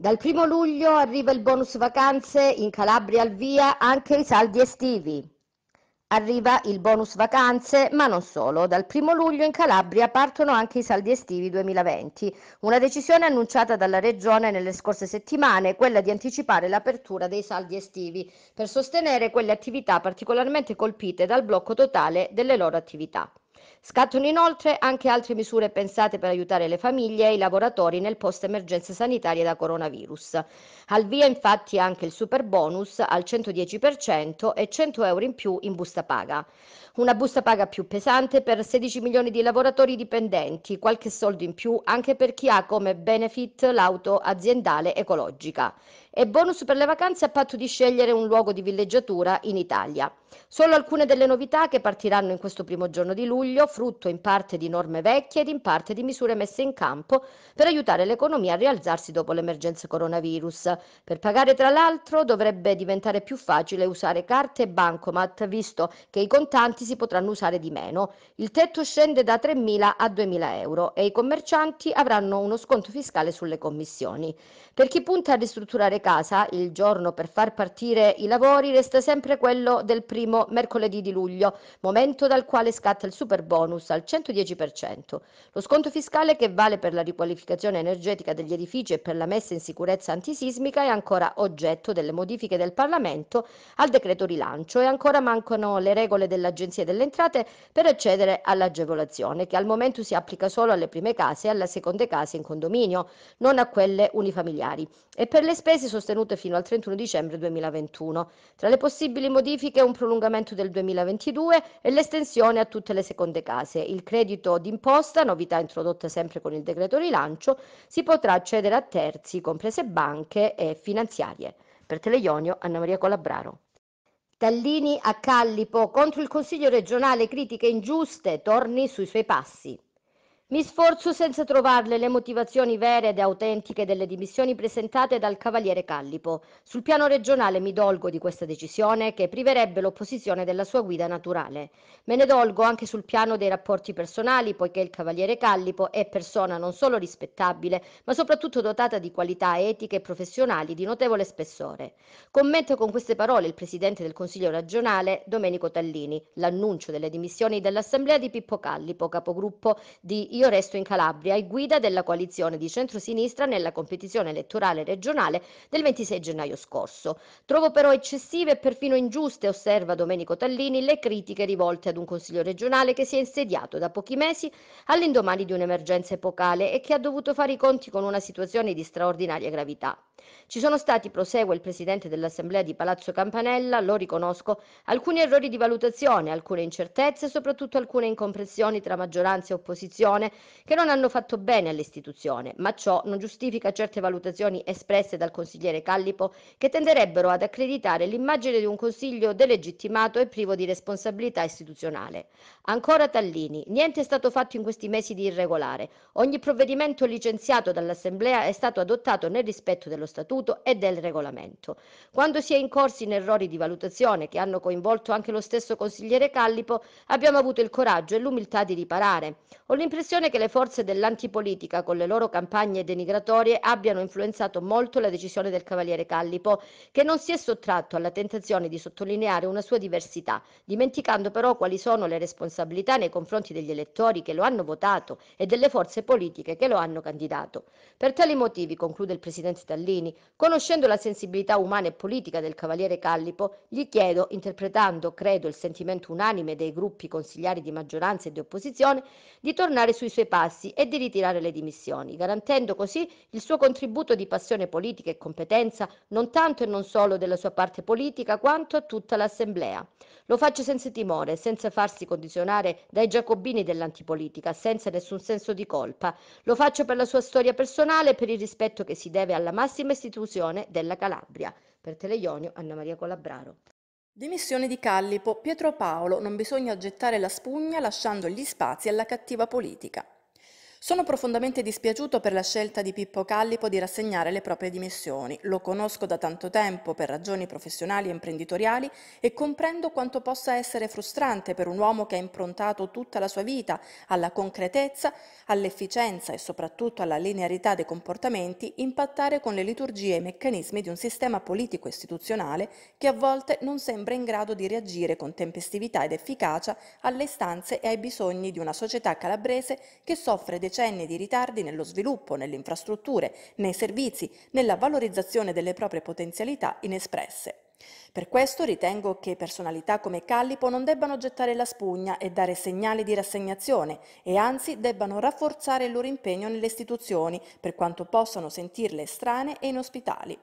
Dal primo luglio arriva il bonus vacanze in Calabria al via anche i saldi estivi. Arriva il bonus vacanze, ma non solo. Dal primo luglio in Calabria partono anche i saldi estivi 2020. Una decisione annunciata dalla Regione nelle scorse settimane, quella di anticipare l'apertura dei saldi estivi per sostenere quelle attività particolarmente colpite dal blocco totale delle loro attività. Scattano inoltre anche altre misure pensate per aiutare le famiglie e i lavoratori nel post-emergenza sanitaria da coronavirus. Al via infatti anche il super bonus al 110% e 100 euro in più in busta paga. Una busta paga più pesante per 16 milioni di lavoratori dipendenti, qualche soldo in più anche per chi ha come benefit l'auto aziendale ecologica e bonus per le vacanze a patto di scegliere un luogo di villeggiatura in Italia. Solo alcune delle novità che partiranno in questo primo giorno di luglio, frutto in parte di norme vecchie ed in parte di misure messe in campo per aiutare l'economia a rialzarsi dopo l'emergenza coronavirus. Per pagare, tra l'altro, dovrebbe diventare più facile usare carte e bancomat, visto che i contanti si potranno usare di meno. Il tetto scende da 3.000 a 2.000 euro e i commercianti avranno uno sconto fiscale sulle commissioni. Per chi punta a ristrutturare casa, il giorno per far partire i lavori resta sempre quello del primo mercoledì di luglio, momento dal quale scatta il super bonus al 110%. Lo sconto fiscale che vale per la riqualificazione energetica degli edifici e per la messa in sicurezza antisismica è ancora oggetto delle modifiche del Parlamento al decreto rilancio e ancora mancano le regole dell'Agenzia delle Entrate per accedere all'agevolazione che al momento si applica solo alle prime case e alle seconde case in condominio, non a quelle unifamiliari. E per le spese sostenute fino al 31 dicembre 2021. Tra le possibili modifiche un prolungamento del 2022 e l'estensione a tutte le seconde case. Il credito d'imposta, novità introdotta sempre con il decreto rilancio, si potrà accedere a terzi, comprese banche e finanziarie. Per Teleionio, Anna Maria Colabraro. Tallini a Callipo contro il Consiglio regionale critiche ingiuste, torni sui suoi passi. Mi sforzo senza trovarle le motivazioni vere ed autentiche delle dimissioni presentate dal Cavaliere Callipo. Sul piano regionale mi dolgo di questa decisione che priverebbe l'opposizione della sua guida naturale. Me ne dolgo anche sul piano dei rapporti personali, poiché il Cavaliere Callipo è persona non solo rispettabile, ma soprattutto dotata di qualità etiche e professionali di notevole spessore. Commento con queste parole il Presidente del Consiglio regionale, Domenico Tallini, l'annuncio delle dimissioni dell'Assemblea di Pippo Callipo, capogruppo di io resto in Calabria e guida della coalizione di centrosinistra nella competizione elettorale regionale del 26 gennaio scorso. Trovo però eccessive e perfino ingiuste, osserva Domenico Tallini, le critiche rivolte ad un Consiglio regionale che si è insediato da pochi mesi all'indomani di un'emergenza epocale e che ha dovuto fare i conti con una situazione di straordinaria gravità. Ci sono stati, prosegue il Presidente dell'Assemblea di Palazzo Campanella, lo riconosco, alcuni errori di valutazione, alcune incertezze e soprattutto alcune incomprensioni tra maggioranza e opposizione che non hanno fatto bene all'istituzione, ma ciò non giustifica certe valutazioni espresse dal consigliere Callipo che tenderebbero ad accreditare l'immagine di un consiglio delegittimato e privo di responsabilità istituzionale. Ancora Tallini, niente è stato fatto in questi mesi di irregolare. Ogni provvedimento licenziato dall'Assemblea è stato adottato nel rispetto dello statuto e del regolamento. Quando si è incorsi in errori di valutazione che hanno coinvolto anche lo stesso consigliere Callipo, abbiamo avuto il coraggio e l'umiltà di riparare. Ho l'impressione L'impressione che le forze dell'antipolitica con le loro campagne denigratorie abbiano influenzato molto la decisione del cavaliere Callipo, che non si è sottratto alla tentazione di sottolineare una sua diversità, dimenticando però quali sono le responsabilità nei confronti degli elettori che lo hanno votato e delle forze politiche che lo hanno candidato. Per tali motivi, conclude il presidente Tallini, conoscendo la sensibilità umana e politica del cavaliere Callipo, gli chiedo, interpretando credo il sentimento unanime dei gruppi consigliari di maggioranza e di opposizione, di tornare sui suoi passi e di ritirare le dimissioni, garantendo così il suo contributo di passione politica e competenza non tanto e non solo della sua parte politica quanto a tutta l'Assemblea. Lo faccio senza timore, senza farsi condizionare dai giacobini dell'antipolitica, senza nessun senso di colpa. Lo faccio per la sua storia personale e per il rispetto che si deve alla massima istituzione della Calabria. Per Teleionio, Anna Maria Colabraro. Dimissioni di Callipo, Pietro Paolo, non bisogna gettare la spugna lasciando gli spazi alla cattiva politica. Sono profondamente dispiaciuto per la scelta di Pippo Callipo di rassegnare le proprie dimissioni. Lo conosco da tanto tempo per ragioni professionali e imprenditoriali e comprendo quanto possa essere frustrante per un uomo che ha improntato tutta la sua vita alla concretezza, all'efficienza e soprattutto alla linearità dei comportamenti impattare con le liturgie e i meccanismi di un sistema politico-istituzionale che a volte non sembra in grado di reagire con tempestività ed efficacia alle istanze e ai bisogni di una società calabrese che soffre decenni di ritardi nello sviluppo, nelle infrastrutture, nei servizi, nella valorizzazione delle proprie potenzialità inespresse. Per questo ritengo che personalità come Callipo non debbano gettare la spugna e dare segnali di rassegnazione e anzi debbano rafforzare il loro impegno nelle istituzioni per quanto possano sentirle strane e inospitali.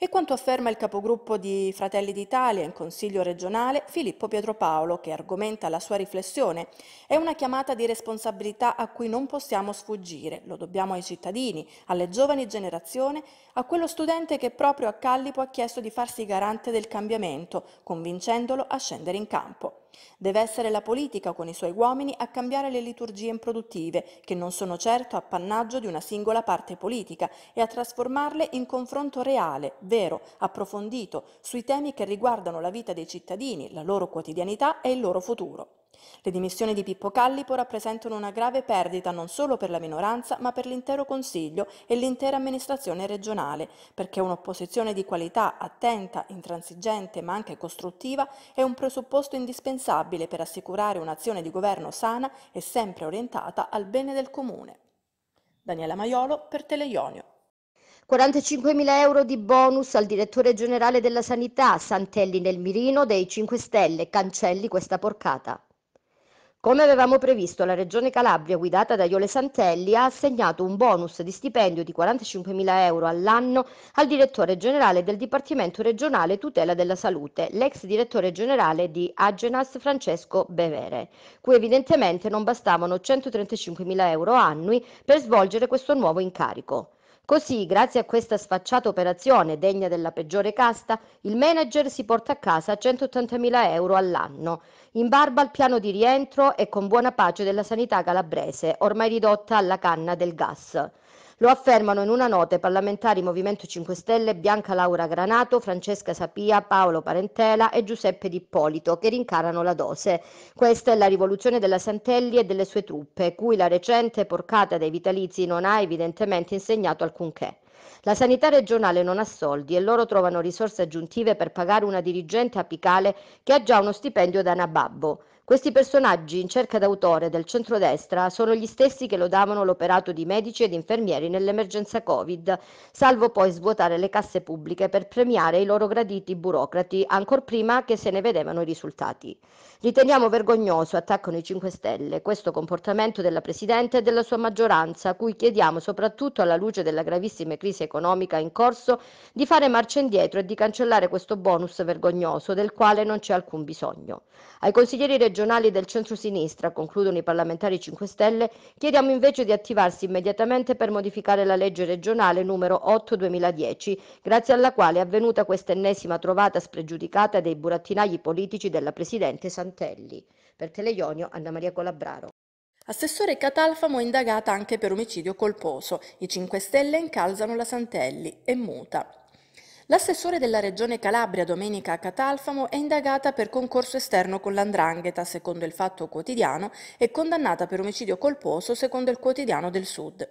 E quanto afferma il capogruppo di Fratelli d'Italia in Consiglio regionale Filippo Pietropaolo, che argomenta la sua riflessione. È una chiamata di responsabilità a cui non possiamo sfuggire. Lo dobbiamo ai cittadini, alle giovani generazioni, a quello studente che proprio a Callipo ha chiesto di farsi garante del cambiamento, convincendolo a scendere in campo. Deve essere la politica con i suoi uomini a cambiare le liturgie improduttive, che non sono certo appannaggio di una singola parte politica, e a trasformarle in confronto reale, vero, approfondito, sui temi che riguardano la vita dei cittadini, la loro quotidianità e il loro futuro. Le dimissioni di Pippo Callipo rappresentano una grave perdita non solo per la minoranza, ma per l'intero Consiglio e l'intera amministrazione regionale, perché un'opposizione di qualità, attenta, intransigente, ma anche costruttiva, è un presupposto indispensabile per assicurare un'azione di governo sana e sempre orientata al bene del Comune. Daniela Maiolo per Teleionio. 45.000 euro di bonus al direttore generale della sanità, Santelli nel mirino dei 5 Stelle, cancelli questa porcata. Come avevamo previsto, la Regione Calabria, guidata da Iole Santelli, ha assegnato un bonus di stipendio di 45.000 euro all'anno al direttore generale del Dipartimento regionale tutela della salute, l'ex direttore generale di Agenas Francesco Bevere, cui evidentemente non bastavano 135.000 euro annui per svolgere questo nuovo incarico. Così, grazie a questa sfacciata operazione degna della peggiore casta, il manager si porta a casa 180.000 euro all'anno, in barba al piano di rientro e con buona pace della sanità calabrese, ormai ridotta alla canna del gas. Lo affermano in una nota i parlamentari Movimento 5 Stelle Bianca Laura Granato, Francesca Sapia, Paolo Parentela e Giuseppe D'Ippolito, che rincarano la dose. Questa è la rivoluzione della Santelli e delle sue truppe, cui la recente porcata dei vitalizi non ha evidentemente insegnato alcunché. La sanità regionale non ha soldi e loro trovano risorse aggiuntive per pagare una dirigente apicale che ha già uno stipendio da nababbo. Questi personaggi in cerca d'autore del centrodestra sono gli stessi che lodavano l'operato di medici ed infermieri nell'emergenza Covid, salvo poi svuotare le casse pubbliche per premiare i loro graditi burocrati ancor prima che se ne vedevano i risultati. Riteniamo vergognoso, attaccano i 5 Stelle, questo comportamento della Presidente e della sua maggioranza, a cui chiediamo soprattutto alla luce della gravissima crisi economica in corso di fare marcia indietro e di cancellare questo bonus vergognoso del quale non c'è alcun bisogno. Ai consiglieri regionali del centro-sinistra, concludono i parlamentari 5 Stelle, chiediamo invece di attivarsi immediatamente per modificare la legge regionale numero 8-2010, grazie alla quale è avvenuta questa ennesima trovata spregiudicata dei burattinai politici della Presidente Santos. Santelli. Per Teleionio Anna Maria Colabraro. Assessore Catalfamo è indagata anche per omicidio colposo. I 5 Stelle incalzano la Santelli È muta. L'assessore della Regione Calabria, Domenica Catalfamo, è indagata per concorso esterno con l'Andrangheta, secondo il Fatto Quotidiano, e condannata per omicidio colposo, secondo il Quotidiano del Sud.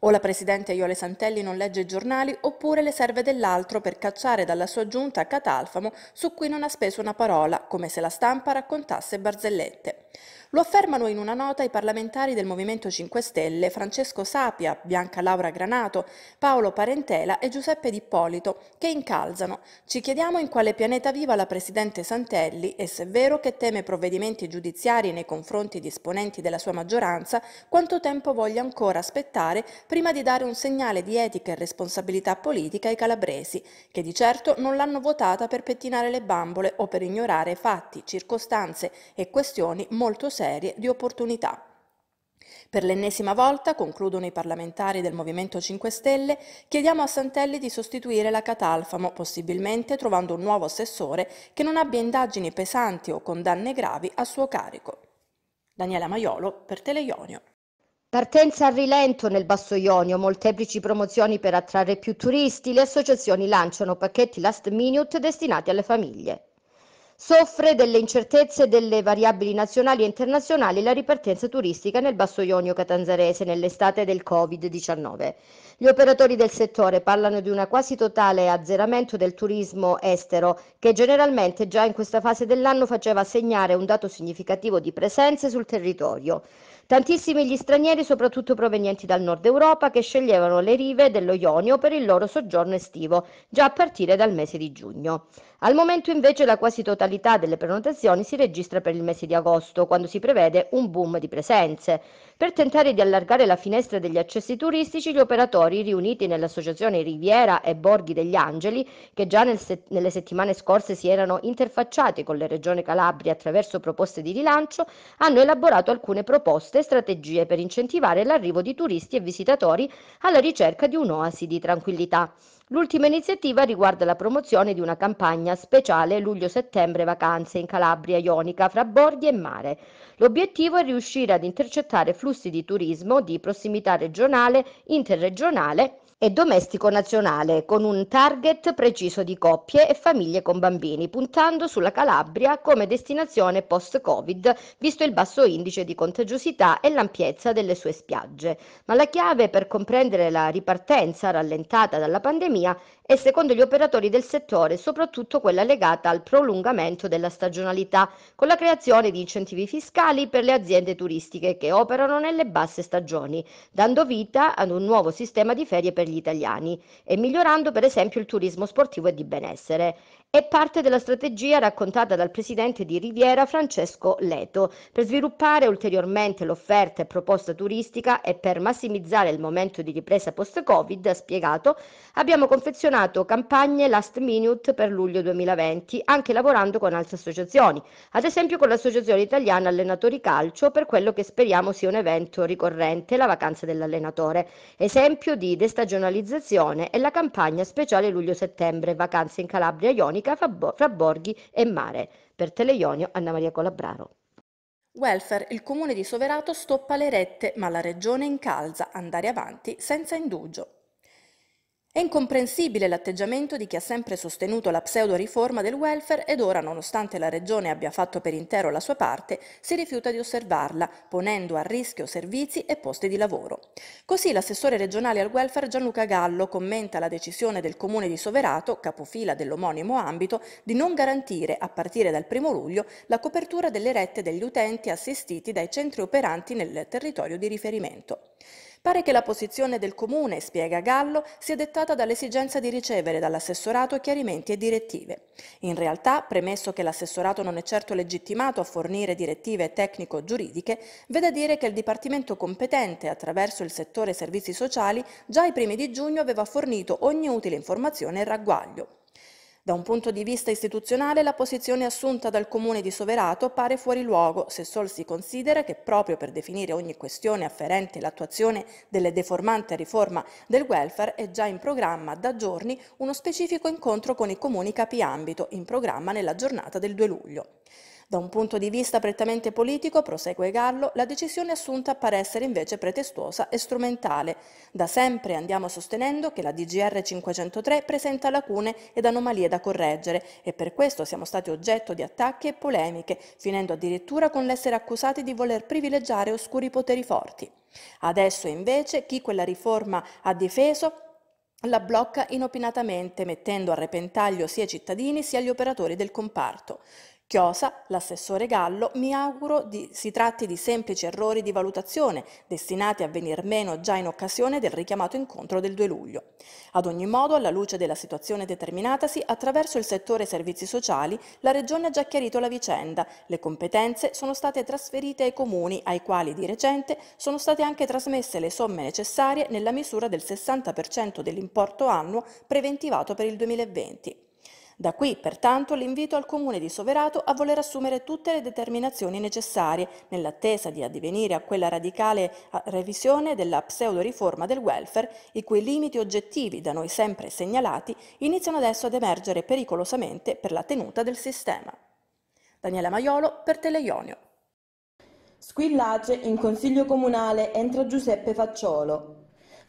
O la Presidente Iole Santelli non legge i giornali, oppure le serve dell'altro per cacciare dalla sua giunta Catalfamo, su cui non ha speso una parola, come se la stampa raccontasse barzellette. Lo affermano in una nota i parlamentari del Movimento 5 Stelle Francesco Sapia, Bianca Laura Granato, Paolo Parentela e Giuseppe D'Ippolito, che incalzano. Ci chiediamo in quale pianeta viva la Presidente Santelli e se è vero che teme provvedimenti giudiziari nei confronti di esponenti della sua maggioranza, quanto tempo voglia ancora aspettare prima di dare un segnale di etica e responsabilità politica ai calabresi, che di certo non l'hanno votata per pettinare le bambole o per ignorare fatti, circostanze e questioni molto semplici serie di opportunità. Per l'ennesima volta, concludono i parlamentari del Movimento 5 Stelle, chiediamo a Santelli di sostituire la Catalfamo, possibilmente trovando un nuovo assessore che non abbia indagini pesanti o condanne gravi a suo carico. Daniela Maiolo per Teleionio. Partenza a rilento nel Basso Ionio, molteplici promozioni per attrarre più turisti, le associazioni lanciano pacchetti last minute destinati alle famiglie soffre delle incertezze delle variabili nazionali e internazionali e la ripartenza turistica nel Basso Ionio catanzarese nell'estate del Covid-19. Gli operatori del settore parlano di una quasi totale azzeramento del turismo estero che generalmente già in questa fase dell'anno faceva segnare un dato significativo di presenze sul territorio. Tantissimi gli stranieri, soprattutto provenienti dal nord Europa, che sceglievano le rive dello Ionio per il loro soggiorno estivo, già a partire dal mese di giugno. Al momento invece la quasi totalità delle prenotazioni si registra per il mese di agosto, quando si prevede un boom di presenze. Per tentare di allargare la finestra degli accessi turistici, gli operatori riuniti nell'associazione Riviera e Borghi degli Angeli, che già nel se- nelle settimane scorse si erano interfacciati con la Regione Calabria attraverso proposte di rilancio, hanno elaborato alcune proposte e strategie per incentivare l'arrivo di turisti e visitatori alla ricerca di un'oasi di tranquillità. L'ultima iniziativa riguarda la promozione di una campagna speciale luglio-settembre vacanze in Calabria Ionica fra borghi e mare. L'obiettivo è riuscire ad intercettare flussi di turismo di prossimità regionale, interregionale e domestico nazionale, con un target preciso di coppie e famiglie con bambini, puntando sulla Calabria come destinazione post-Covid, visto il basso indice di contagiosità e l'ampiezza delle sue spiagge. Ma la chiave per comprendere la ripartenza rallentata dalla pandemia e secondo gli operatori del settore soprattutto quella legata al prolungamento della stagionalità, con la creazione di incentivi fiscali per le aziende turistiche che operano nelle basse stagioni, dando vita ad un nuovo sistema di ferie per gli italiani e migliorando per esempio il turismo sportivo e di benessere. È parte della strategia raccontata dal presidente di Riviera Francesco Leto per sviluppare ulteriormente l'offerta e proposta turistica e per massimizzare il momento di ripresa post-Covid, ha spiegato, abbiamo confezionato campagne last minute per luglio 2020, anche lavorando con altre associazioni, ad esempio con l'Associazione Italiana Allenatori Calcio per quello che speriamo sia un evento ricorrente, la vacanza dell'allenatore, esempio di destagionalizzazione e la campagna speciale luglio-settembre, vacanze in Calabria Ioni armonica fra borghi e mare. Per Teleionio, Anna Maria Colabraro. Welfare, il comune di Soverato stoppa le rette, ma la regione incalza, andare avanti senza indugio. È incomprensibile l'atteggiamento di chi ha sempre sostenuto la pseudo-riforma del welfare ed ora, nonostante la Regione abbia fatto per intero la sua parte, si rifiuta di osservarla, ponendo a rischio servizi e posti di lavoro. Così l'assessore regionale al welfare Gianluca Gallo commenta la decisione del Comune di Soverato, capofila dell'omonimo ambito, di non garantire, a partire dal 1 luglio, la copertura delle rette degli utenti assistiti dai centri operanti nel territorio di riferimento. Pare che la posizione del Comune, spiega Gallo, sia dettata dall'esigenza di ricevere dall'assessorato chiarimenti e direttive. In realtà, premesso che l'assessorato non è certo legittimato a fornire direttive tecnico-giuridiche, vede dire che il Dipartimento competente attraverso il settore servizi sociali già ai primi di giugno aveva fornito ogni utile informazione e ragguaglio. Da un punto di vista istituzionale la posizione assunta dal Comune di Soverato pare fuori luogo se sol si considera che proprio per definire ogni questione afferente all'attuazione delle deformante riforma del welfare è già in programma da giorni uno specifico incontro con i comuni capiambito in programma nella giornata del 2 luglio. Da un punto di vista prettamente politico, prosegue Gallo, la decisione assunta appare essere invece pretestuosa e strumentale. Da sempre andiamo sostenendo che la DGR 503 presenta lacune ed anomalie da correggere e per questo siamo stati oggetto di attacchi e polemiche, finendo addirittura con l'essere accusati di voler privilegiare oscuri poteri forti. Adesso invece chi quella riforma ha difeso la blocca inopinatamente, mettendo a repentaglio sia i cittadini sia gli operatori del comparto. Chiosa, l'assessore Gallo, mi auguro di, si tratti di semplici errori di valutazione destinati a venir meno già in occasione del richiamato incontro del 2 luglio. Ad ogni modo, alla luce della situazione determinatasi, attraverso il settore servizi sociali, la Regione ha già chiarito la vicenda. Le competenze sono state trasferite ai comuni, ai quali di recente sono state anche trasmesse le somme necessarie nella misura del 60% dell'importo annuo preventivato per il 2020. Da qui, pertanto, l'invito al Comune di Soverato a voler assumere tutte le determinazioni necessarie nell'attesa di addivenire a quella radicale revisione della pseudoriforma del welfare, i cui limiti oggettivi da noi sempre segnalati iniziano adesso ad emergere pericolosamente per la tenuta del sistema. Daniela Maiolo per Teleionio. Squillage in Consiglio Comunale entra Giuseppe Facciolo,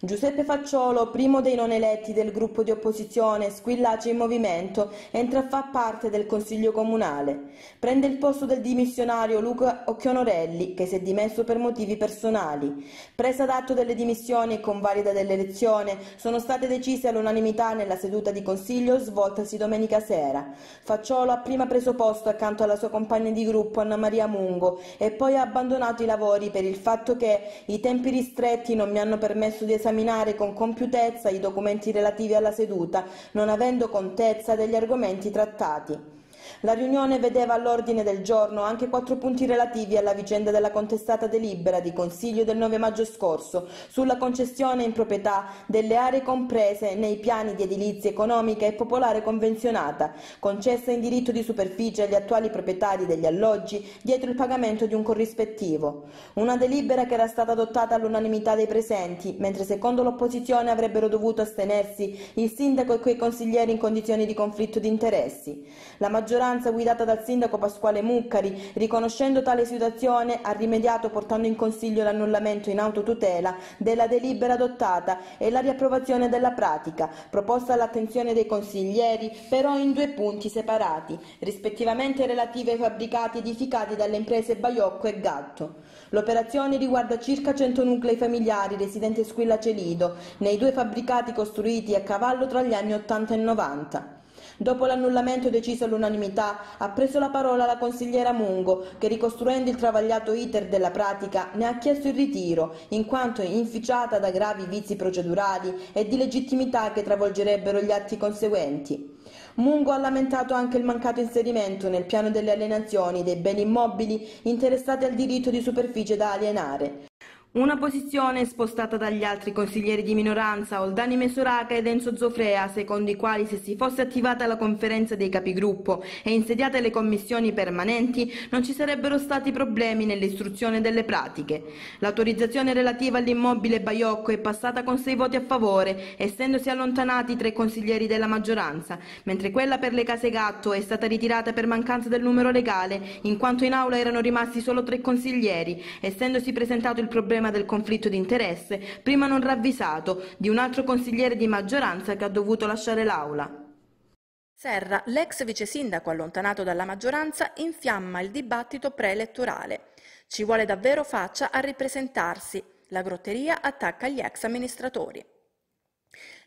Giuseppe Facciolo, primo dei non eletti del gruppo di opposizione Squillace in Movimento, entra a far parte del Consiglio Comunale. Prende il posto del dimissionario Luca Occhionorelli, che si è dimesso per motivi personali. Presa d'atto delle dimissioni e convalida dell'elezione, sono state decise all'unanimità nella seduta di Consiglio svoltasi domenica sera. Facciolo ha prima preso posto accanto alla sua compagna di gruppo Anna Maria Mungo e poi ha abbandonato i lavori per il fatto che i tempi ristretti non mi hanno permesso di esaminare esaminare con compiutezza i documenti relativi alla seduta, non avendo contezza degli argomenti trattati. La riunione vedeva all'ordine del giorno anche quattro punti relativi alla vicenda della contestata delibera di Consiglio del 9 maggio scorso sulla concessione in proprietà delle aree comprese nei piani di edilizia economica e popolare convenzionata, concessa in diritto di superficie agli attuali proprietari degli alloggi dietro il pagamento di un corrispettivo. Una delibera che era stata adottata all'unanimità dei presenti, mentre secondo l'opposizione avrebbero dovuto astenersi il sindaco e quei consiglieri in condizioni di conflitto di interessi. La maggioranza maggioranza guidata dal sindaco Pasquale Muccari, riconoscendo tale situazione, ha rimediato portando in consiglio l'annullamento in autotutela della delibera adottata e la riapprovazione della pratica, proposta all'attenzione dei consiglieri, però in due punti separati, rispettivamente relativi ai fabbricati edificati dalle imprese Baiocco e Gatto. L'operazione riguarda circa 100 nuclei familiari residenti a Squilla Celido, nei due fabbricati costruiti a cavallo tra gli anni 80 e 90. Dopo l'annullamento deciso all'unanimità ha preso la parola la consigliera Mungo che ricostruendo il travagliato iter della pratica ne ha chiesto il ritiro in quanto inficiata da gravi vizi procedurali e di legittimità che travolgerebbero gli atti conseguenti. Mungo ha lamentato anche il mancato inserimento nel piano delle alienazioni dei beni immobili interessati al diritto di superficie da alienare. Una posizione spostata dagli altri consiglieri di minoranza, Oldani Mesuraca ed Enzo Zofrea, secondo i quali se si fosse attivata la conferenza dei capigruppo e insediate le commissioni permanenti non ci sarebbero stati problemi nell'istruzione delle pratiche. L'autorizzazione relativa all'immobile Baiocco è passata con sei voti a favore, essendosi allontanati tre consiglieri della maggioranza, mentre quella per le case gatto è stata ritirata per mancanza del numero legale, in quanto in aula erano rimasti solo tre consiglieri, essendosi presentato il problema problema del conflitto di interesse, prima non ravvisato, di un altro consigliere di maggioranza che ha dovuto lasciare l'aula. Serra, l'ex vice sindaco allontanato dalla maggioranza, infiamma il dibattito preelettorale. Ci vuole davvero faccia a ripresentarsi. La grotteria attacca gli ex amministratori.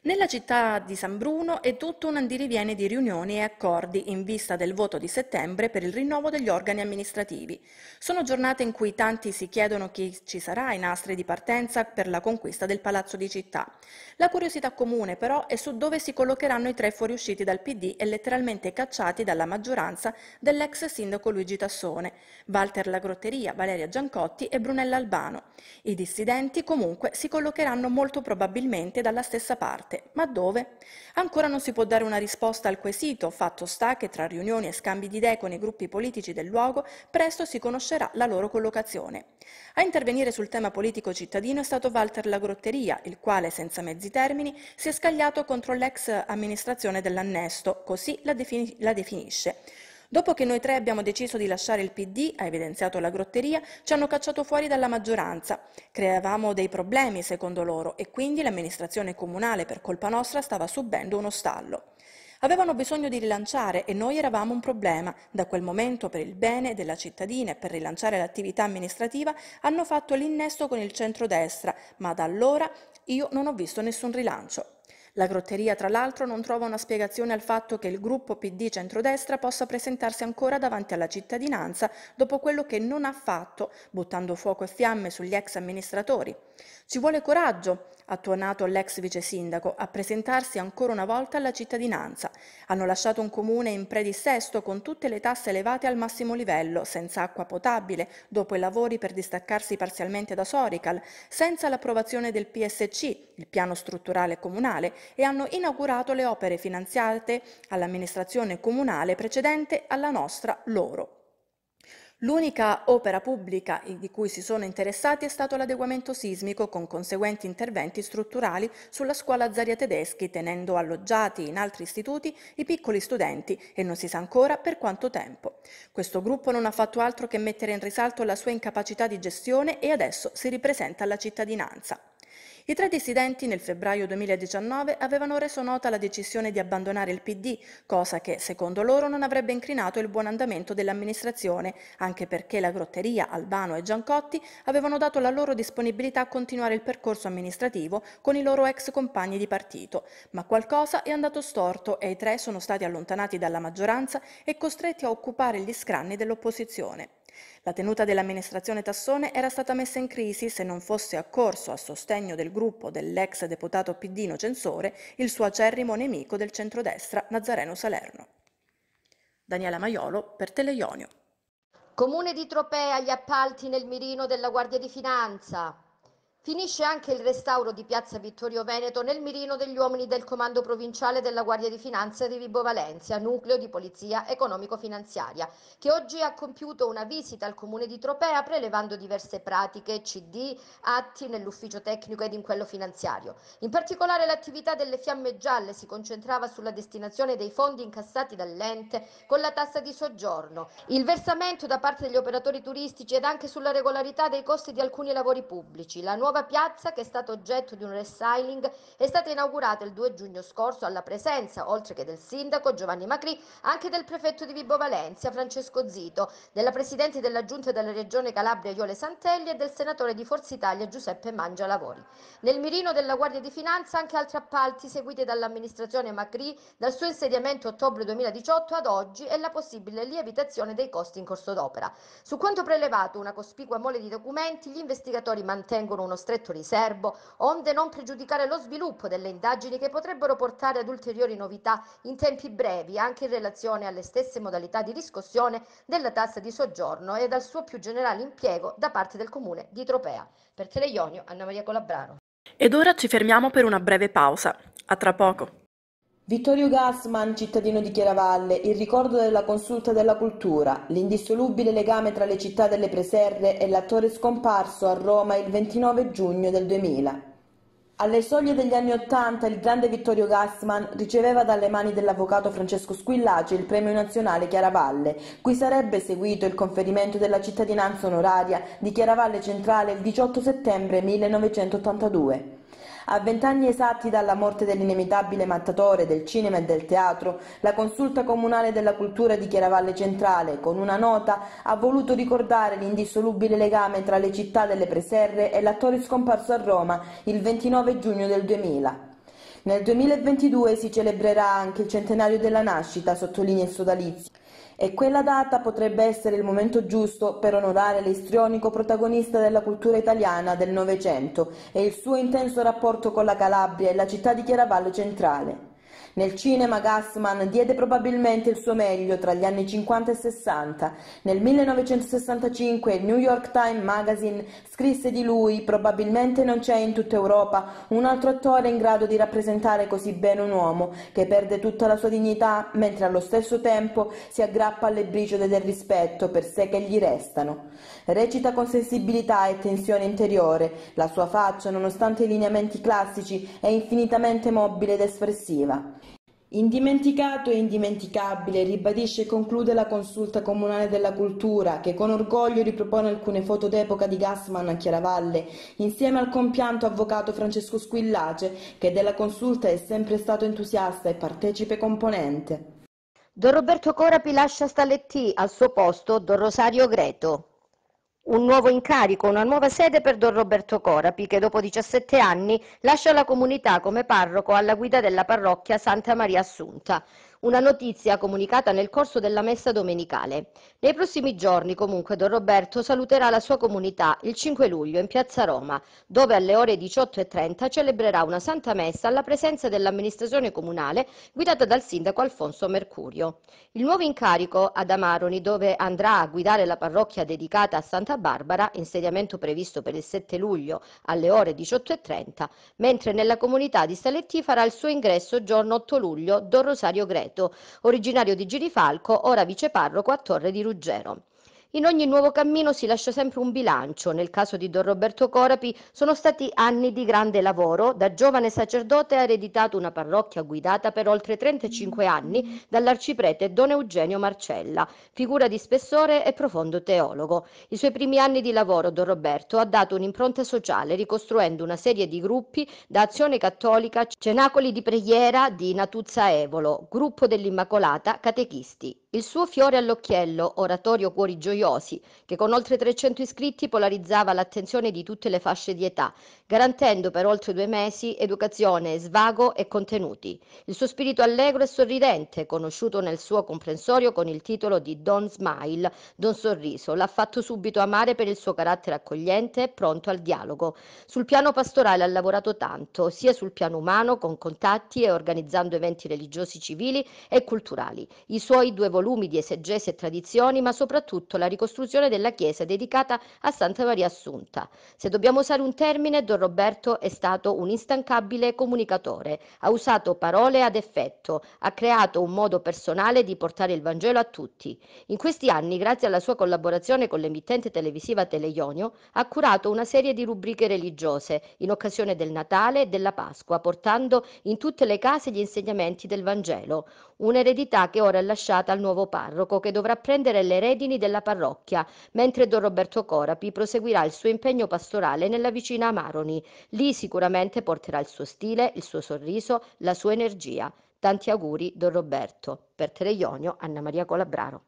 Nella città di San Bruno è tutto un andirivieni di riunioni e accordi in vista del voto di settembre per il rinnovo degli organi amministrativi. Sono giornate in cui tanti si chiedono chi ci sarà in nastri di partenza per la conquista del palazzo di città. La curiosità comune però è su dove si collocheranno i tre fuoriusciti dal PD e letteralmente cacciati dalla maggioranza dell'ex sindaco Luigi Tassone, Walter Lagrotteria, Valeria Giancotti e Brunella Albano. I dissidenti comunque si collocheranno molto probabilmente dalla stessa parte parte, ma dove? Ancora non si può dare una risposta al quesito, fatto sta che tra riunioni e scambi di idee con i gruppi politici del luogo presto si conoscerà la loro collocazione. A intervenire sul tema politico cittadino è stato Walter Lagrotteria, il quale, senza mezzi termini, si è scagliato contro l'ex amministrazione dell'annesto, così la, defini la definisce. Dopo che noi tre abbiamo deciso di lasciare il PD, ha evidenziato la grotteria, ci hanno cacciato fuori dalla maggioranza. Creavamo dei problemi, secondo loro, e quindi l'amministrazione comunale, per colpa nostra, stava subendo uno stallo. Avevano bisogno di rilanciare e noi eravamo un problema. Da quel momento, per il bene della cittadina e per rilanciare l'attività amministrativa, hanno fatto l'innesto con il centrodestra, ma da allora io non ho visto nessun rilancio. La grotteria, tra l'altro, non trova una spiegazione al fatto che il gruppo PD centrodestra possa presentarsi ancora davanti alla cittadinanza dopo quello che non ha fatto, buttando fuoco e fiamme sugli ex amministratori. Ci vuole coraggio, ha tuonato l'ex vice sindaco, a presentarsi ancora una volta alla cittadinanza. Hanno lasciato un comune in predissesto con tutte le tasse elevate al massimo livello, senza acqua potabile, dopo i lavori per distaccarsi parzialmente da Sorical, senza l'approvazione del PSC, il piano strutturale comunale, e hanno inaugurato le opere finanziate all'amministrazione comunale precedente alla nostra loro. L'unica opera pubblica di cui si sono interessati è stato l'adeguamento sismico con conseguenti interventi strutturali sulla scuola Azaria Tedeschi, tenendo alloggiati in altri istituti i piccoli studenti e non si sa ancora per quanto tempo. Questo gruppo non ha fatto altro che mettere in risalto la sua incapacità di gestione e adesso si ripresenta alla cittadinanza. I tre dissidenti nel febbraio 2019 avevano reso nota la decisione di abbandonare il PD, cosa che secondo loro non avrebbe incrinato il buon andamento dell'amministrazione, anche perché la Grotteria, Albano e Giancotti avevano dato la loro disponibilità a continuare il percorso amministrativo con i loro ex compagni di partito. Ma qualcosa è andato storto e i tre sono stati allontanati dalla maggioranza e costretti a occupare gli scranni dell'opposizione. La tenuta dell'amministrazione Tassone era stata messa in crisi se non fosse accorso a sostegno del gruppo dell'ex deputato Piddino Censore il suo acerrimo nemico del centrodestra Nazareno Salerno. Daniela Maiolo per Teleionio. Comune di Tropea gli appalti nel mirino della Guardia di Finanza. Finisce anche il restauro di Piazza Vittorio Veneto nel mirino degli uomini del Comando Provinciale della Guardia di Finanza di Vibo Valencia, nucleo di polizia economico-finanziaria, che oggi ha compiuto una visita al comune di Tropea prelevando diverse pratiche, CD, atti nell'ufficio tecnico ed in quello finanziario. In particolare l'attività delle fiamme gialle si concentrava sulla destinazione dei fondi incassati dall'ente con la tassa di soggiorno, il versamento da parte degli operatori turistici ed anche sulla regolarità dei costi di alcuni lavori pubblici. La nuova nuova piazza che è stata oggetto di un restyling è stata inaugurata il 2 giugno scorso alla presenza, oltre che del sindaco Giovanni Macri, anche del prefetto di Vibo Valencia Francesco Zito, della presidente della giunta della regione Calabria Iole Santelli e del senatore di Forza Italia Giuseppe Mangia Lavori. Nel mirino della Guardia di Finanza anche altri appalti seguiti dall'amministrazione Macri dal suo insediamento ottobre 2018 ad oggi e la possibile lievitazione dei costi in corso d'opera. Su quanto prelevato una cospicua mole di documenti, gli investigatori mantengono uno stretto riservo, onde non pregiudicare lo sviluppo delle indagini che potrebbero portare ad ulteriori novità in tempi brevi, anche in relazione alle stesse modalità di riscossione della tassa di soggiorno e al suo più generale impiego da parte del comune di Tropea. Per Teleionio, Anna Maria Colabrano. Ed ora ci fermiamo per una breve pausa. A tra poco. Vittorio Gassman, cittadino di Chiaravalle, il ricordo della consulta della cultura, l'indissolubile legame tra le città delle preserre e l'attore scomparso a Roma il 29 giugno del 2000. Alle soglie degli anni Ottanta il grande Vittorio Gassman riceveva dalle mani dell'avvocato Francesco Squillaci il premio nazionale Chiaravalle, cui sarebbe seguito il conferimento della cittadinanza onoraria di Chiaravalle Centrale il 18 settembre 1982. A vent'anni esatti dalla morte dell'inevitabile mattatore del cinema e del teatro, la consulta comunale della cultura di Chiaravalle Centrale, con una nota, ha voluto ricordare l'indissolubile legame tra le città delle preserre e l'attore scomparso a Roma il 29 giugno del 2000. Nel 2022 si celebrerà anche il centenario della nascita, sottolinea il sodalizio e quella data potrebbe essere il momento giusto per onorare l'istrionico protagonista della cultura italiana del Novecento e il suo intenso rapporto con la Calabria e la città di Chiaravallo centrale. Nel cinema Gassman diede probabilmente il suo meglio tra gli anni 50 e 60. Nel 1965 il New York Times Magazine scrisse di lui probabilmente non c'è in tutta Europa un altro attore in grado di rappresentare così bene un uomo che perde tutta la sua dignità mentre allo stesso tempo si aggrappa alle briciole del rispetto per sé che gli restano. Recita con sensibilità e tensione interiore, la sua faccia, nonostante i lineamenti classici, è infinitamente mobile ed espressiva. Indimenticato e indimenticabile ribadisce e conclude la consulta comunale della cultura che con orgoglio ripropone alcune foto d'epoca di Gassman a Chiaravalle insieme al compianto avvocato Francesco Squillace che della consulta è sempre stato entusiasta e partecipe componente. Don Roberto Corapi lascia Staletti, al suo posto Don Rosario Greto un nuovo incarico, una nuova sede per Don Roberto Corapi che dopo 17 anni lascia la comunità come parroco alla guida della parrocchia Santa Maria Assunta una notizia comunicata nel corso della messa domenicale. Nei prossimi giorni comunque Don Roberto saluterà la sua comunità il 5 luglio in piazza Roma, dove alle ore 18.30 celebrerà una santa messa alla presenza dell'amministrazione comunale guidata dal sindaco Alfonso Mercurio. Il nuovo incarico ad Amaroni, dove andrà a guidare la parrocchia dedicata a Santa Barbara, insediamento previsto per il 7 luglio alle ore 18.30, mentre nella comunità di Saletti farà il suo ingresso giorno 8 luglio Don Rosario Greta. Orvieto, originario di Girifalco, ora viceparroco a Torre di Ruggero. In ogni nuovo cammino si lascia sempre un bilancio. Nel caso di Don Roberto Corapi sono stati anni di grande lavoro. Da giovane sacerdote ha ereditato una parrocchia guidata per oltre 35 anni dall'arciprete Don Eugenio Marcella, figura di spessore e profondo teologo. I suoi primi anni di lavoro Don Roberto ha dato un'impronta sociale ricostruendo una serie di gruppi da Azione Cattolica, Cenacoli di Preghiera di Natuzza Evolo, Gruppo dell'Immacolata, Catechisti. Il suo fiore all'occhiello, Oratorio Cuori Gioiosi, curiosi, che con oltre 300 iscritti polarizzava l'attenzione di tutte le fasce di età, garantendo per oltre due mesi educazione, svago e contenuti. Il suo spirito allegro e sorridente, conosciuto nel suo comprensorio con il titolo di Don Smile, Don Sorriso, l'ha fatto subito amare per il suo carattere accogliente e pronto al dialogo. Sul piano pastorale ha lavorato tanto, sia sul piano umano con contatti e organizzando eventi religiosi civili e culturali. I suoi due volumi di esegesi e tradizioni, ma soprattutto la ricostruzione della chiesa dedicata a Santa Maria Assunta. Se dobbiamo usare un termine, Don Roberto è stato un instancabile comunicatore, ha usato parole ad effetto, ha creato un modo personale di portare il Vangelo a tutti. In questi anni, grazie alla sua collaborazione con l'emittente televisiva Teleionio, ha curato una serie di rubriche religiose in occasione del Natale e della Pasqua, portando in tutte le case gli insegnamenti del Vangelo un'eredità che ora è lasciata al nuovo parroco che dovrà prendere le redini della parrocchia, mentre Don Roberto Corapi proseguirà il suo impegno pastorale nella vicina Amaroni. Lì sicuramente porterà il suo stile, il suo sorriso, la sua energia. Tanti auguri, Don Roberto. Per Tereionio, Anna Maria Colabraro.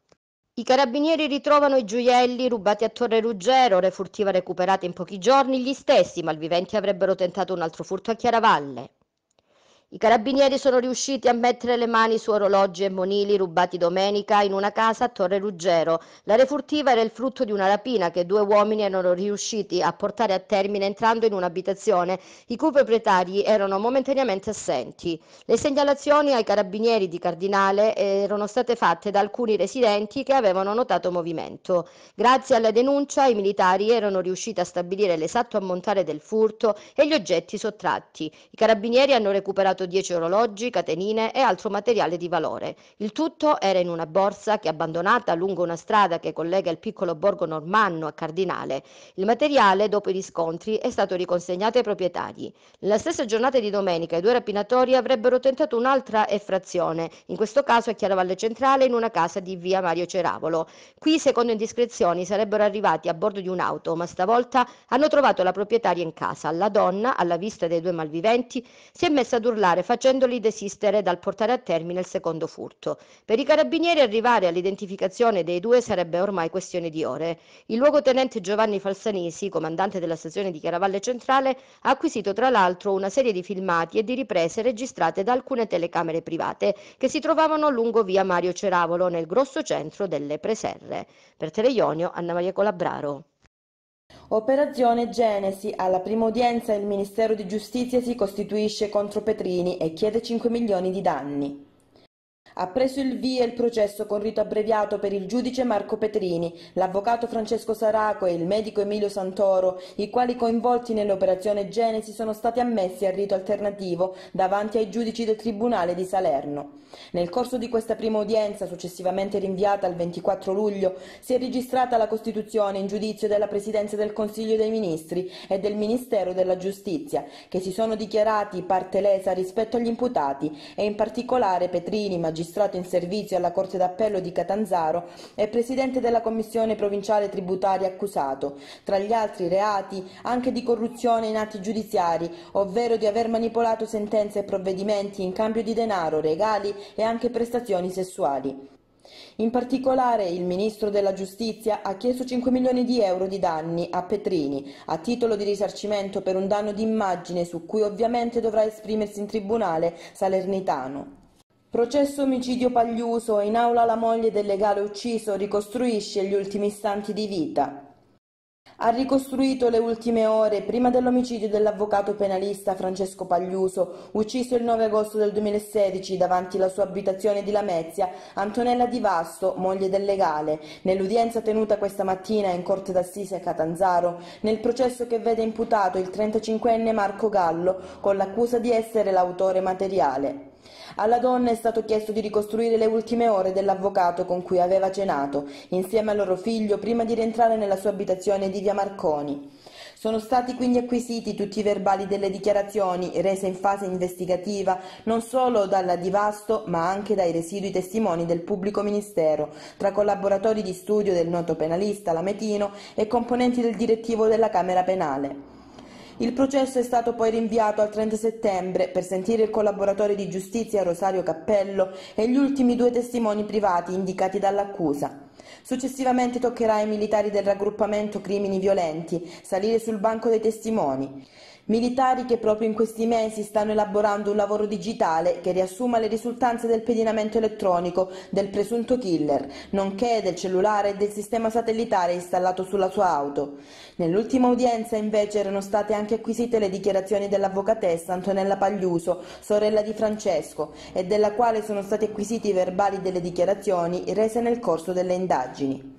I carabinieri ritrovano i gioielli rubati a Torre Ruggero, ore furtiva recuperate in pochi giorni, gli stessi malviventi avrebbero tentato un altro furto a Chiaravalle. I carabinieri sono riusciti a mettere le mani su orologi e monili rubati domenica in una casa a Torre Ruggero. La refurtiva era il frutto di una rapina che due uomini erano riusciti a portare a termine entrando in un'abitazione i cui proprietari erano momentaneamente assenti. Le segnalazioni ai carabinieri di Cardinale erano state fatte da alcuni residenti che avevano notato movimento. Grazie alla denuncia i militari erano riusciti a stabilire l'esatto ammontare del furto e gli oggetti sottratti. I carabinieri hanno recuperato 10 orologi, catenine e altro materiale di valore. Il tutto era in una borsa che, abbandonata lungo una strada che collega il piccolo borgo normanno a Cardinale, il materiale, dopo i riscontri, è stato riconsegnato ai proprietari. Nella stessa giornata di domenica i due rapinatori avrebbero tentato un'altra effrazione, in questo caso a Chiaravalle Centrale in una casa di via Mario Ceravolo. Qui, secondo indiscrezioni, sarebbero arrivati a bordo di un'auto, ma stavolta hanno trovato la proprietaria in casa. La donna, alla vista dei due malviventi, si è messa ad urlare controllare facendoli desistere dal portare a termine il secondo furto. Per i carabinieri arrivare all'identificazione dei due sarebbe ormai questione di ore. Il luogotenente Giovanni Falsanesi, comandante della stazione di Chiaravalle Centrale, ha acquisito tra l'altro una serie di filmati e di riprese registrate da alcune telecamere private che si trovavano lungo via Mario Ceravolo nel grosso centro delle Preserre. Per Teleionio, Anna Maria Colabraro. Operazione Genesi alla prima udienza il Ministero di Giustizia si costituisce contro Petrini e chiede cinque milioni di danni. Ha preso il via il processo con rito abbreviato per il giudice Marco Petrini, l'avvocato Francesco Saraco e il medico Emilio Santoro, i quali coinvolti nell'operazione Genesi sono stati ammessi al rito alternativo davanti ai giudici del Tribunale di Salerno. Nel corso di questa prima udienza, successivamente rinviata al 24 luglio, si è registrata la costituzione in giudizio della Presidenza del Consiglio dei Ministri e del Ministero della Giustizia, che si sono dichiarati parte lesa rispetto agli imputati e in particolare Petrini, magistrato magistrato in servizio alla Corte d'Appello di Catanzaro, è presidente della Commissione Provinciale Tributaria accusato, tra gli altri reati anche di corruzione in atti giudiziari, ovvero di aver manipolato sentenze e provvedimenti in cambio di denaro, regali e anche prestazioni sessuali. In particolare il Ministro della Giustizia ha chiesto 5 milioni di euro di danni a Petrini a titolo di risarcimento per un danno di immagine su cui ovviamente dovrà esprimersi in tribunale salernitano. Processo omicidio Pagliuso, in aula la moglie del legale ucciso ricostruisce gli ultimi istanti di vita. Ha ricostruito le ultime ore prima dell'omicidio dell'avvocato penalista Francesco Pagliuso, ucciso il 9 agosto del 2016 davanti alla sua abitazione di Lamezia, Antonella Di Vasto, moglie del legale, nell'udienza tenuta questa mattina in corte d'assise a Catanzaro, nel processo che vede imputato il 35enne Marco Gallo con l'accusa di essere l'autore materiale. Alla donna è stato chiesto di ricostruire le ultime ore dell'avvocato con cui aveva cenato, insieme al loro figlio, prima di rientrare nella sua abitazione di via Marconi. Sono stati quindi acquisiti tutti i verbali delle dichiarazioni rese in fase investigativa non solo dalla Divasto ma anche dai residui testimoni del pubblico ministero, tra collaboratori di studio del noto penalista Lametino e componenti del direttivo della Camera Penale. Il processo è stato poi rinviato al 30 settembre per sentire il collaboratore di giustizia Rosario Cappello e gli ultimi due testimoni privati indicati dall'accusa. Successivamente toccherà ai militari del raggruppamento Crimini Violenti salire sul banco dei testimoni. Militari che proprio in questi mesi stanno elaborando un lavoro digitale che riassuma le risultanze del pedinamento elettronico del presunto killer, nonché del cellulare e del sistema satellitare installato sulla sua auto. Nell'ultima udienza invece erano state anche acquisite le dichiarazioni dell'avvocatessa Antonella Pagliuso, sorella di Francesco, e della quale sono stati acquisiti i verbali delle dichiarazioni rese nel corso delle indagini.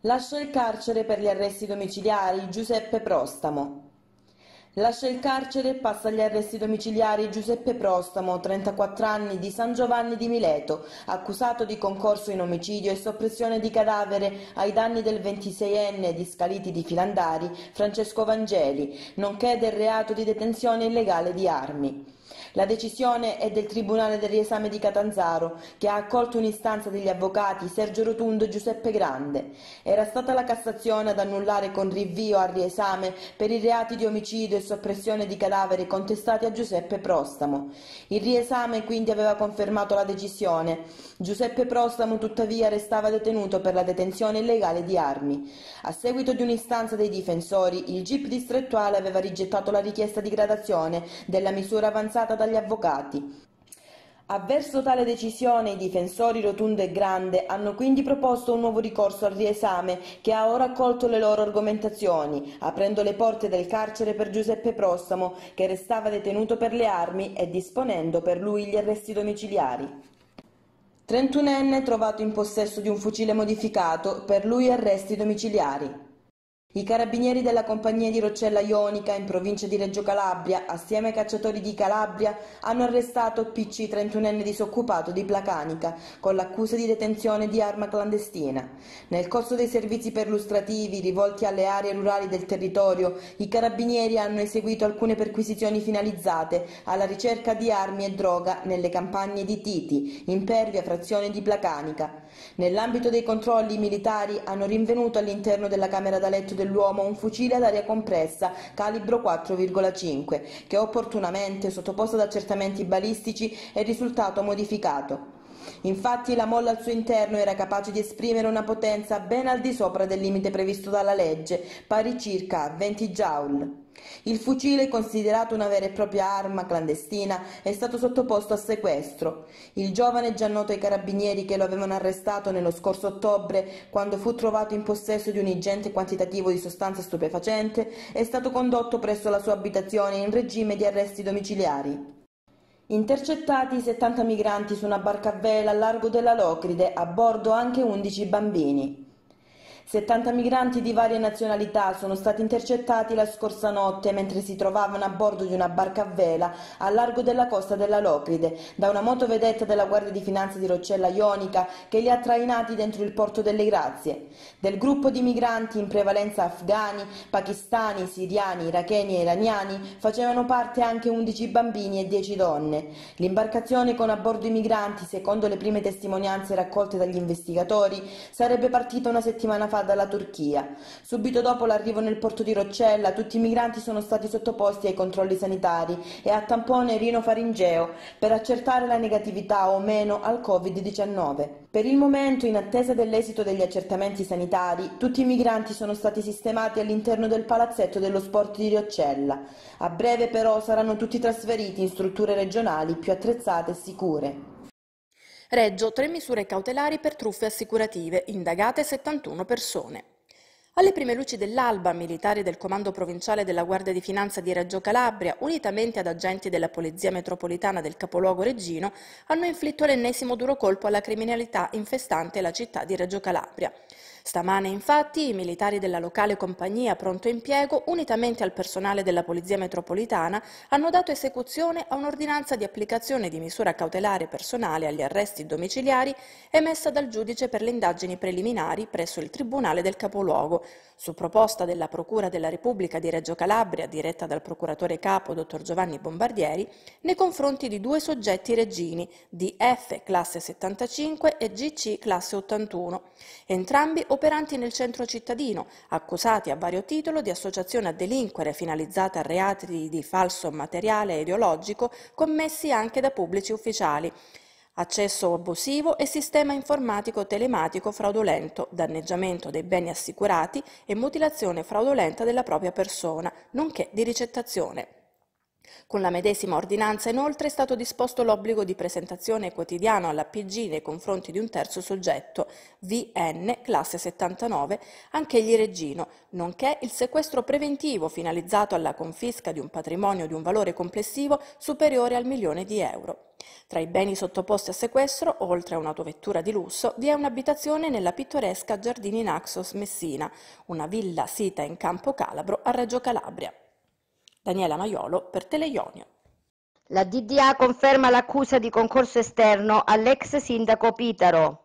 Lascia il carcere per gli arresti domiciliari Giuseppe Prostamo, Lascia il carcere e passa agli arresti domiciliari Giuseppe Prostamo, 34 anni, di San Giovanni di Mileto, accusato di concorso in omicidio e soppressione di cadavere ai danni del 26enne di Scaliti di Filandari, Francesco Vangeli, nonché del reato di detenzione illegale di armi. La decisione è del Tribunale del riesame di Catanzaro, che ha accolto un'istanza degli avvocati Sergio Rotundo e Giuseppe Grande. Era stata la Cassazione ad annullare con rinvio al riesame per i reati di omicidio e soppressione di cadaveri contestati a Giuseppe Prostamo. Il riesame quindi aveva confermato la decisione. Giuseppe Prostamo tuttavia restava detenuto per la detenzione illegale di armi. A seguito di un'istanza dei difensori, il GIP distrettuale aveva rigettato la richiesta di gradazione della misura avanzata da dagli avvocati. Avverso tale decisione i difensori Rotundo e Grande hanno quindi proposto un nuovo ricorso al riesame che ha ora accolto le loro argomentazioni, aprendo le porte del carcere per Giuseppe Prossamo che restava detenuto per le armi e disponendo per lui gli arresti domiciliari. 31enne trovato in possesso di un fucile modificato, per lui arresti domiciliari. I carabinieri della compagnia di Roccella Ionica in provincia di Reggio Calabria, assieme ai cacciatori di Calabria, hanno arrestato PC 31enne disoccupato di Placanica con l'accusa di detenzione di arma clandestina. Nel corso dei servizi perlustrativi rivolti alle aree rurali del territorio, i carabinieri hanno eseguito alcune perquisizioni finalizzate alla ricerca di armi e droga nelle campagne di Titi, Impervia, frazione di Placanica. Nell'ambito dei controlli i militari hanno rinvenuto all'interno della camera da letto del dell'uomo un fucile ad aria compressa calibro 4,5 che opportunamente sottoposto ad accertamenti balistici è risultato modificato. Infatti la molla al suo interno era capace di esprimere una potenza ben al di sopra del limite previsto dalla legge, pari circa 20 joule. Il fucile, considerato una vera e propria arma clandestina, è stato sottoposto a sequestro. Il giovane, già noto ai carabinieri che lo avevano arrestato nello scorso ottobre, quando fu trovato in possesso di un ingente quantitativo di sostanza stupefacente, è stato condotto presso la sua abitazione in regime di arresti domiciliari. Intercettati 70 migranti su una barca a vela al largo della Locride, a bordo anche 11 bambini. 70 migranti di varie nazionalità sono stati intercettati la scorsa notte mentre si trovavano a bordo di una barca a vela a largo della costa della Locride da una motovedetta della Guardia di Finanza di Roccella Ionica che li ha trainati dentro il porto delle Grazie. Del gruppo di migranti, in prevalenza afghani, pakistani, siriani, iracheni e iraniani, facevano parte anche 11 bambini e 10 donne. L'imbarcazione con a bordo i migranti, secondo le prime testimonianze raccolte dagli investigatori, sarebbe partita una settimana fa fa dalla Turchia. Subito dopo l'arrivo nel porto di Roccella, tutti i migranti sono stati sottoposti ai controlli sanitari e a tampone rinofaringeo per accertare la negatività o meno al Covid-19. Per il momento, in attesa dell'esito degli accertamenti sanitari, tutti i migranti sono stati sistemati all'interno del palazzetto dello sport di Roccella. A breve però saranno tutti trasferiti in strutture regionali più attrezzate e sicure. Reggio, tre misure cautelari per truffe assicurative, indagate 71 persone. Alle prime luci dell'alba, militari del Comando Provinciale della Guardia di Finanza di Reggio Calabria, unitamente ad agenti della Polizia Metropolitana del capoluogo Reggino, hanno inflitto l'ennesimo duro colpo alla criminalità infestante la città di Reggio Calabria. Stamane infatti i militari della locale compagnia Pronto Impiego, unitamente al personale della Polizia Metropolitana, hanno dato esecuzione a un'ordinanza di applicazione di misura cautelare personale agli arresti domiciliari emessa dal giudice per le indagini preliminari presso il Tribunale del Capoluogo, su proposta della Procura della Repubblica di Reggio Calabria, diretta dal procuratore capo dottor Giovanni Bombardieri, nei confronti di due soggetti reggini, di F classe 75 e GC classe 81, entrambi operanti nel centro cittadino, accusati a vario titolo di associazione a delinquere finalizzata a reati di falso materiale ideologico commessi anche da pubblici ufficiali accesso abusivo e sistema informatico telematico fraudolento, danneggiamento dei beni assicurati e mutilazione fraudolenta della propria persona, nonché di ricettazione. Con la medesima ordinanza inoltre è stato disposto l'obbligo di presentazione quotidiano alla PG nei confronti di un terzo soggetto, VN, classe 79, anch'egli Reggino, nonché il sequestro preventivo finalizzato alla confisca di un patrimonio di un valore complessivo superiore al milione di euro. Tra i beni sottoposti a sequestro, oltre a un'autovettura di lusso, vi è un'abitazione nella pittoresca Giardini Naxos Messina, una villa sita in Campo Calabro a Reggio Calabria. Daniela Maiolo per Teleionio. La DDA conferma l'accusa di concorso esterno all'ex sindaco Pitaro.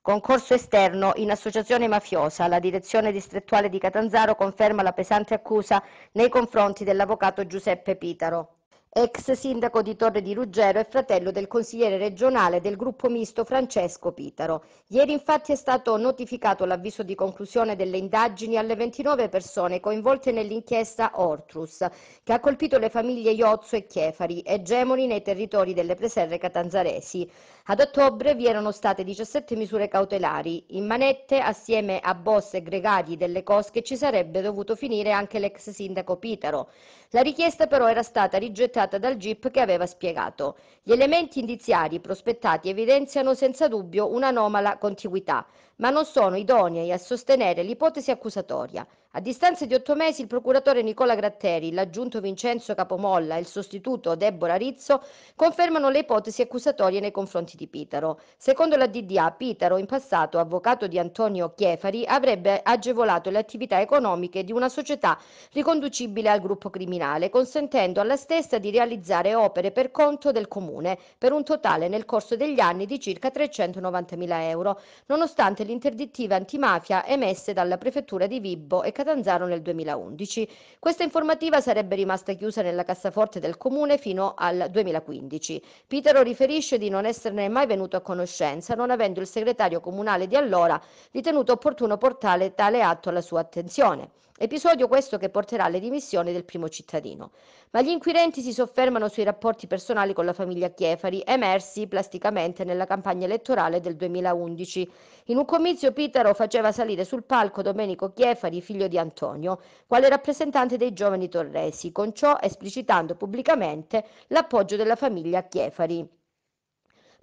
Concorso esterno in associazione mafiosa. La direzione distrettuale di Catanzaro conferma la pesante accusa nei confronti dell'avvocato Giuseppe Pitaro ex sindaco di Torre di Ruggero e fratello del consigliere regionale del gruppo misto Francesco Pitaro. Ieri infatti è stato notificato l'avviso di conclusione delle indagini alle 29 persone coinvolte nell'inchiesta Ortrus, che ha colpito le famiglie Iozzo e Chiefari, egemoni nei territori delle preserre catanzaresi. Ad ottobre vi erano state 17 misure cautelari in manette assieme a boss e gregati delle cosche ci sarebbe dovuto finire anche l'ex sindaco Pitaro. La richiesta però era stata rigettata dal GIP che aveva spiegato. Gli elementi indiziari prospettati evidenziano senza dubbio un'anomala contiguità, ma non sono idonei a sostenere l'ipotesi accusatoria. A distanza di otto mesi il procuratore Nicola Gratteri, l'aggiunto Vincenzo Capomolla e il sostituto Deborah Rizzo confermano le ipotesi accusatorie nei confronti di Pitaro. Secondo la DDA, Pitaro in passato, avvocato di Antonio Chiefari, avrebbe agevolato le attività economiche di una società riconducibile al gruppo criminale, consentendo alla stessa di realizzare opere per conto del comune, per un totale nel corso degli anni di circa 390.000 euro, nonostante l'interdittiva antimafia emesse dalla prefettura di Vibbo e Catania Catanzaro nel 2011. Questa informativa sarebbe rimasta chiusa nella cassaforte del comune fino al 2015. Pitero riferisce di non esserne mai venuto a conoscenza, non avendo il segretario comunale di allora ritenuto opportuno portare tale atto alla sua attenzione. Episodio questo che porterà alle dimissioni del primo cittadino. Ma gli inquirenti si soffermano sui rapporti personali con la famiglia Chiefari, emersi plasticamente nella campagna elettorale del 2011. In un comizio Pitaro faceva salire sul palco Domenico Chiefari, figlio di Antonio, quale rappresentante dei giovani torresi, con ciò esplicitando pubblicamente l'appoggio della famiglia Chiefari.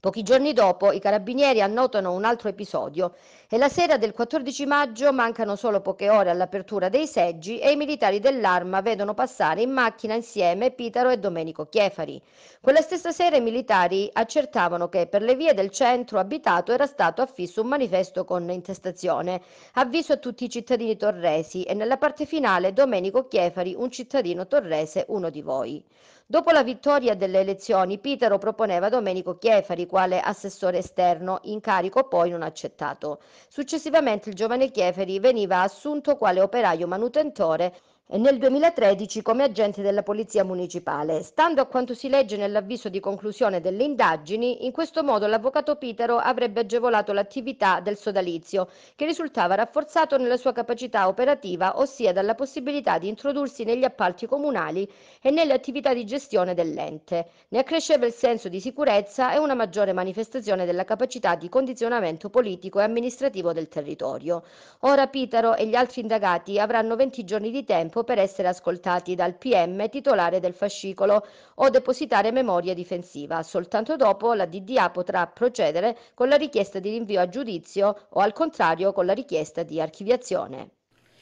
Pochi giorni dopo i carabinieri annotano un altro episodio e la sera del 14 maggio mancano solo poche ore all'apertura dei seggi e i militari dell'arma vedono passare in macchina insieme Pitaro e Domenico Chiefari. Quella stessa sera i militari accertavano che per le vie del centro abitato era stato affisso un manifesto con intestazione avviso a tutti i cittadini torresi e nella parte finale Domenico Chiefari un cittadino torrese uno di voi. Dopo la vittoria delle elezioni, Pitero proponeva Domenico Chiefari quale assessore esterno, incarico poi non accettato. Successivamente il giovane Chiefari veniva assunto quale operaio manutentore e nel 2013 come agente della Polizia Municipale. Stando a quanto si legge nell'avviso di conclusione delle indagini, in questo modo l'avvocato Pitero avrebbe agevolato l'attività del sodalizio, che risultava rafforzato nella sua capacità operativa, ossia dalla possibilità di introdursi negli appalti comunali e nelle attività di gestione dell'ente. Ne accresceva il senso di sicurezza e una maggiore manifestazione della capacità di condizionamento politico e amministrativo del territorio. Ora Pitero e gli altri indagati avranno 20 giorni di tempo per essere ascoltati dal PM titolare del fascicolo o depositare memoria difensiva. Soltanto dopo la DDA potrà procedere con la richiesta di rinvio a giudizio o al contrario con la richiesta di archiviazione.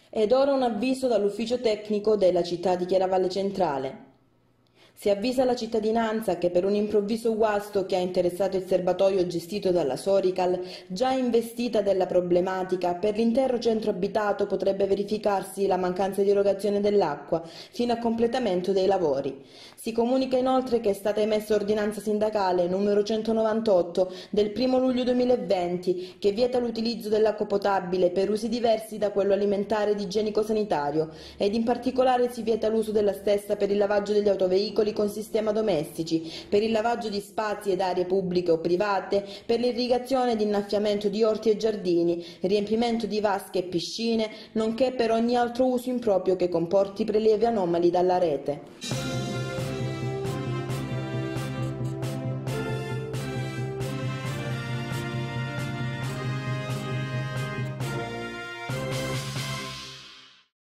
Ed ora un avviso dall'ufficio tecnico della città di Chiaravalle Centrale. Si avvisa la cittadinanza che per un improvviso guasto che ha interessato il serbatoio gestito dalla Sorical, già investita della problematica, per l'intero centro abitato potrebbe verificarsi la mancanza di erogazione dell'acqua fino a completamento dei lavori. Si comunica inoltre che è stata emessa ordinanza sindacale numero 198 del 1 luglio 2020 che vieta l'utilizzo dell'acqua potabile per usi diversi da quello alimentare ed igienico-sanitario ed in particolare si vieta l'uso della stessa per il lavaggio degli autoveicoli impianti con sistema domestici, per il lavaggio di spazi ed aree pubbliche o private, per l'irrigazione ed innaffiamento di orti e giardini, riempimento di vasche e piscine, nonché per ogni altro uso improprio che comporti prelievi anomali dalla rete.